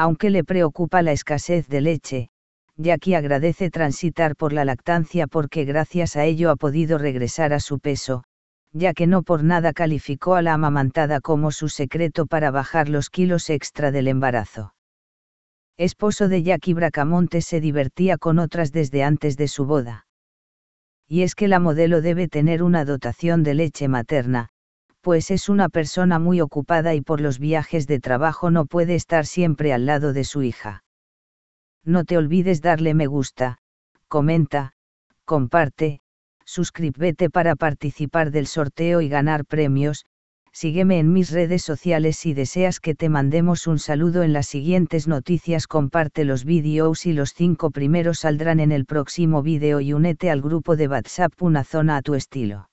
aunque le preocupa la escasez de leche, Jackie agradece transitar por la lactancia porque gracias a ello ha podido regresar a su peso, ya que no por nada calificó a la amamantada como su secreto para bajar los kilos extra del embarazo. Esposo de Jackie Bracamonte se divertía con otras desde antes de su boda. Y es que la modelo debe tener una dotación de leche materna, pues es una persona muy ocupada y por los viajes de trabajo no puede estar siempre al lado de su hija. No te olvides darle me gusta, comenta, comparte, suscríbete para participar del sorteo y ganar premios, sígueme en mis redes sociales si deseas que te mandemos un saludo en las siguientes noticias comparte los vídeos y los cinco primeros saldrán en el próximo vídeo y únete al grupo de WhatsApp una zona a tu estilo.